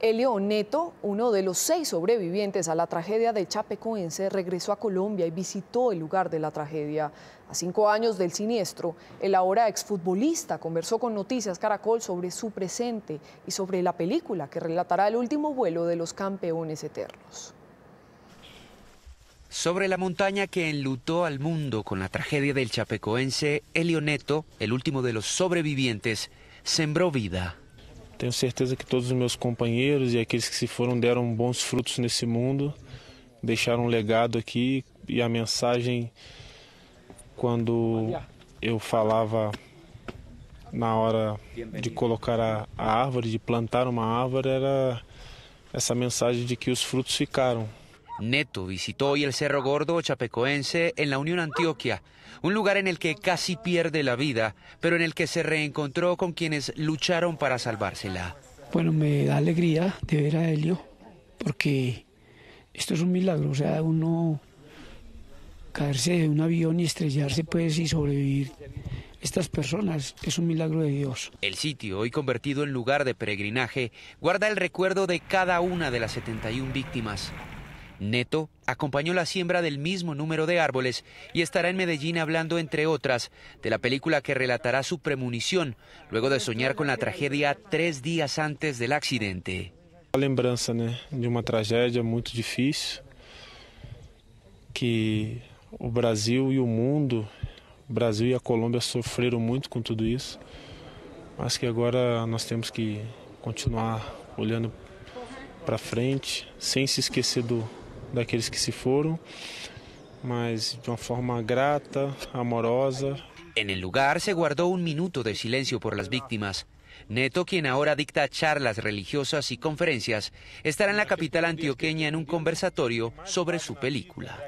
Elio Neto, uno de los seis sobrevivientes a la tragedia de Chapecoense, regresó a Colombia y visitó el lugar de la tragedia. A cinco años del siniestro, el ahora exfutbolista conversó con Noticias Caracol sobre su presente y sobre la película que relatará el último vuelo de los campeones eternos. Sobre la montaña que enlutó al mundo con la tragedia del Chapecoense, Elio Neto, el último de los sobrevivientes, sembró vida. Tenho certeza que todos os meus companheiros e aqueles que se foram deram bons frutos nesse mundo, deixaram um legado aqui e a mensagem quando eu falava na hora de colocar a, a árvore, de plantar uma árvore, era essa mensagem de que os frutos ficaram, Neto visitó hoy el Cerro Gordo Chapecoense en la Unión Antioquia, un lugar en el que casi pierde la vida, pero en el que se reencontró con quienes lucharon para salvársela. Bueno, me da alegría de ver a Helio, porque esto es un milagro, o sea, uno caerse de un avión y estrellarse pues y sobrevivir estas personas es un milagro de Dios. El sitio, hoy convertido en lugar de peregrinaje, guarda el recuerdo de cada una de las 71 víctimas. Neto acompañó la siembra del mismo número de árboles y estará en Medellín hablando, entre otras, de la película que relatará su premonición, luego de soñar con la tragedia tres días antes del accidente. La lembranza de una tragedia muy difícil que o Brasil y e el mundo, Brasil y e a Colômbia sofreram muito com tudo isso, mas que agora nós temos que continuar olhando para frente, sem se esquecer do, que se fueron mas de una forma grata, amorosa. En el lugar se guardó un minuto de silencio por las víctimas. Neto, quien ahora dicta charlas religiosas y conferencias, estará en la capital antioqueña en un conversatorio sobre su película.